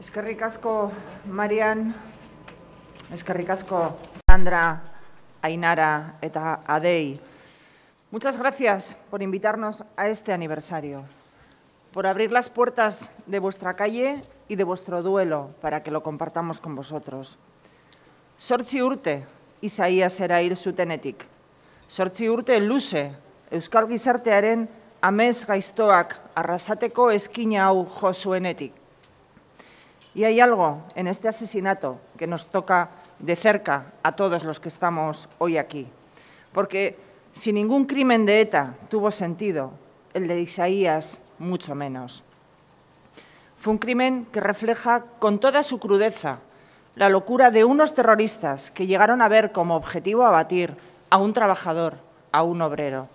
Eskerrik asko Marian, eskerrik Sandra, Ainara eta Adei. Muchas gracias por invitarnos a este aniversario, por abrir las puertas de vuestra calle y de vuestro duelo para que lo compartamos con vosotros. Sortzi urte, Isaías su zutenetik. Sortzi urte luze, Euskal Gizartearen amez gaiztoak arrasateko eskina hau josuenetik. Y hay algo en este asesinato que nos toca de cerca a todos los que estamos hoy aquí. Porque si ningún crimen de ETA tuvo sentido, el de Isaías mucho menos. Fue un crimen que refleja con toda su crudeza la locura de unos terroristas que llegaron a ver como objetivo abatir a un trabajador, a un obrero.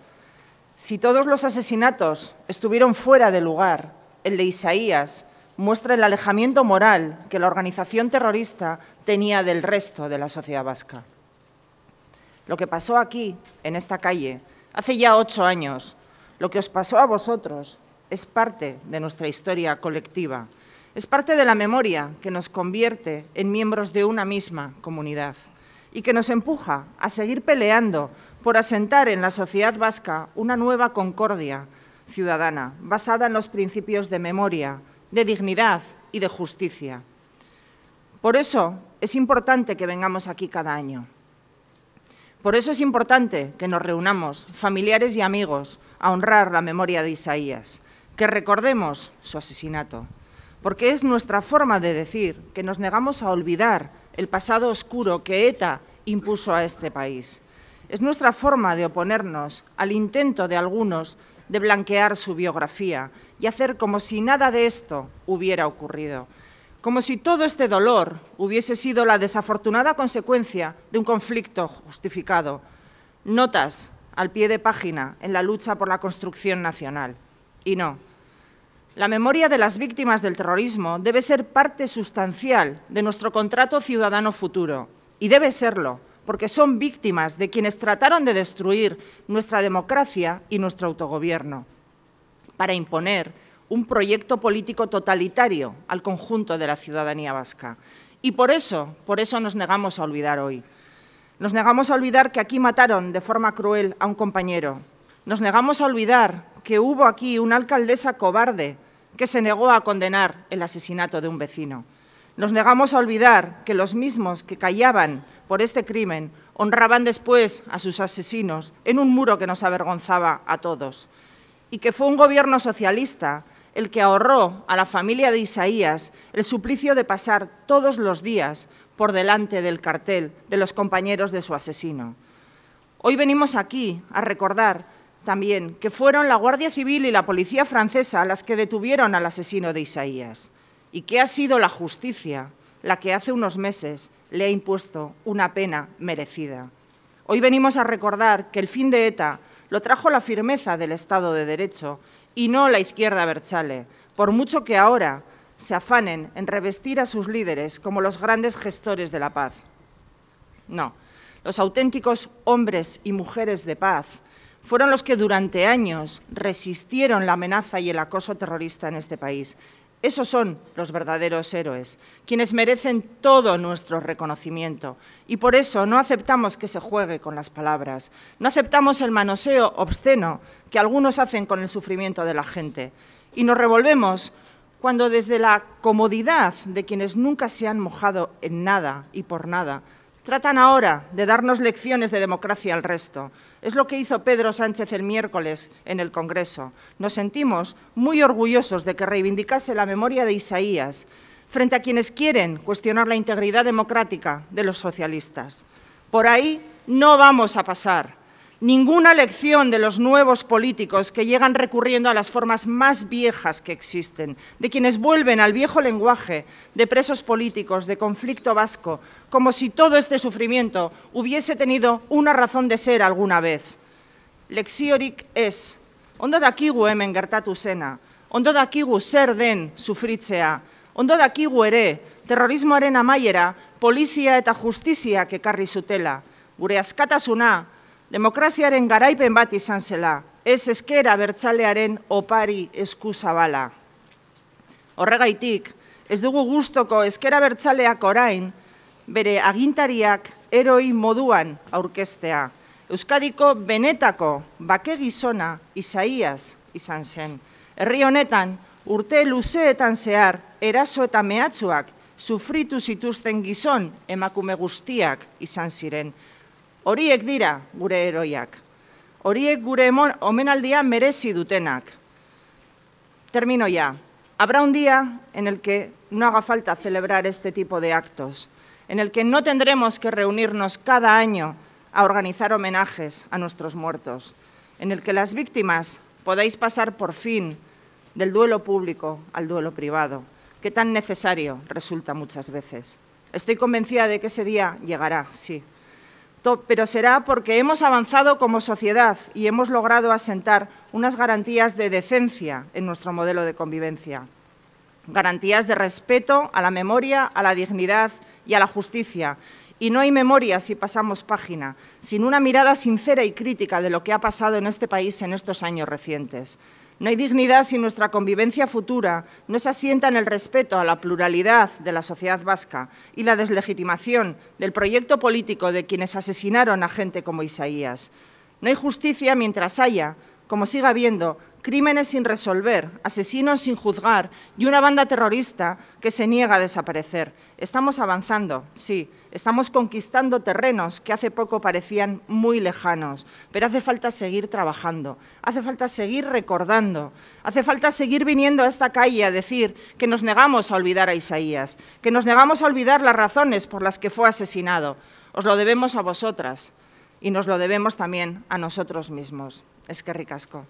Si todos los asesinatos estuvieron fuera de lugar, el de Isaías muestra el alejamiento moral que la organización terrorista tenía del resto de la sociedad vasca. Lo que pasó aquí, en esta calle, hace ya ocho años, lo que os pasó a vosotros es parte de nuestra historia colectiva, es parte de la memoria que nos convierte en miembros de una misma comunidad y que nos empuja a seguir peleando por asentar en la sociedad vasca una nueva concordia ciudadana basada en los principios de memoria, de dignidad y de justicia. Por eso es importante que vengamos aquí cada año. Por eso es importante que nos reunamos, familiares y amigos, a honrar la memoria de Isaías, que recordemos su asesinato, porque es nuestra forma de decir que nos negamos a olvidar el pasado oscuro que ETA impuso a este país. Es nuestra forma de oponernos al intento de algunos de blanquear su biografía, y hacer como si nada de esto hubiera ocurrido, como si todo este dolor hubiese sido la desafortunada consecuencia de un conflicto justificado. Notas al pie de página en la lucha por la construcción nacional. Y no. La memoria de las víctimas del terrorismo debe ser parte sustancial de nuestro contrato ciudadano futuro, y debe serlo, porque son víctimas de quienes trataron de destruir nuestra democracia y nuestro autogobierno para imponer un proyecto político totalitario al conjunto de la ciudadanía vasca. Y por eso, por eso nos negamos a olvidar hoy. Nos negamos a olvidar que aquí mataron de forma cruel a un compañero. Nos negamos a olvidar que hubo aquí una alcaldesa cobarde que se negó a condenar el asesinato de un vecino. Nos negamos a olvidar que los mismos que callaban por este crimen honraban después a sus asesinos en un muro que nos avergonzaba a todos y que fue un gobierno socialista el que ahorró a la familia de Isaías el suplicio de pasar todos los días por delante del cartel de los compañeros de su asesino. Hoy venimos aquí a recordar también que fueron la Guardia Civil y la Policía Francesa las que detuvieron al asesino de Isaías y que ha sido la justicia la que hace unos meses le ha impuesto una pena merecida. Hoy venimos a recordar que el fin de ETA lo trajo la firmeza del Estado de Derecho y no la izquierda Berchale, por mucho que ahora se afanen en revestir a sus líderes como los grandes gestores de la paz. No, los auténticos hombres y mujeres de paz fueron los que durante años resistieron la amenaza y el acoso terrorista en este país, esos son los verdaderos héroes, quienes merecen todo nuestro reconocimiento. Y por eso no aceptamos que se juegue con las palabras, no aceptamos el manoseo obsceno que algunos hacen con el sufrimiento de la gente. Y nos revolvemos cuando desde la comodidad de quienes nunca se han mojado en nada y por nada, tratan ahora de darnos lecciones de democracia al resto, es lo que hizo Pedro Sánchez el miércoles en el Congreso. Nos sentimos muy orgullosos de que reivindicase la memoria de Isaías frente a quienes quieren cuestionar la integridad democrática de los socialistas. Por ahí no vamos a pasar ninguna lección de los nuevos políticos que llegan recurriendo a las formas más viejas que existen, de quienes vuelven al viejo lenguaje de presos políticos, de conflicto vasco, como si todo este sufrimiento hubiese tenido una razón de ser alguna vez. Lexiorik es, ondo dakigu hemen gertatu zena, ondo dakigu zer den sufritzea, ondo dakigu terrorismo arena amaiera polizia eta justiziak ekarri zutela, gure askatasuna, Demokraziaren garaipen bat izan zela, ez ezkera bertzalearen opari eskuzabala. Horregaitik, ez dugu gustoko ezkera bertzaleak orain, bere agintariak eroi moduan aurkestea. Euskadiko benetako bake gizona izaiaz izan zen. Herri honetan, urte luzeetan zehar, eraso eta mehatzuak, sufritu zituzten gizon emakume guztiak izan ziren. Horiek dira gure heroiak. Horiek gure omenaldia merezi dutenak. Termino ya. Habrá un día en el que no haga falta celebrar este tipo de actos, en el que no tendremos que reunirnos cada año a organizar homenajes a nuestros muertos, en el que las víctimas podáis pasar por fin del duelo público al duelo privado, que tan necesario resulta muchas veces. Estoy convencida de que ese día llegará, sí, pero será porque hemos avanzado como sociedad y hemos logrado asentar unas garantías de decencia en nuestro modelo de convivencia, garantías de respeto a la memoria, a la dignidad y a la justicia. Y no hay memoria si pasamos página, sin una mirada sincera y crítica de lo que ha pasado en este país en estos años recientes. No hay dignidad si nuestra convivencia futura no se asienta en el respeto a la pluralidad de la sociedad vasca y la deslegitimación del proyecto político de quienes asesinaron a gente como Isaías. No hay justicia mientras haya, como siga habiendo, crímenes sin resolver, asesinos sin juzgar y una banda terrorista que se niega a desaparecer. Estamos avanzando, sí, estamos conquistando terrenos que hace poco parecían muy lejanos, pero hace falta seguir trabajando, hace falta seguir recordando, hace falta seguir viniendo a esta calle a decir que nos negamos a olvidar a Isaías, que nos negamos a olvidar las razones por las que fue asesinado. Os lo debemos a vosotras y nos lo debemos también a nosotros mismos. Es que ricasco.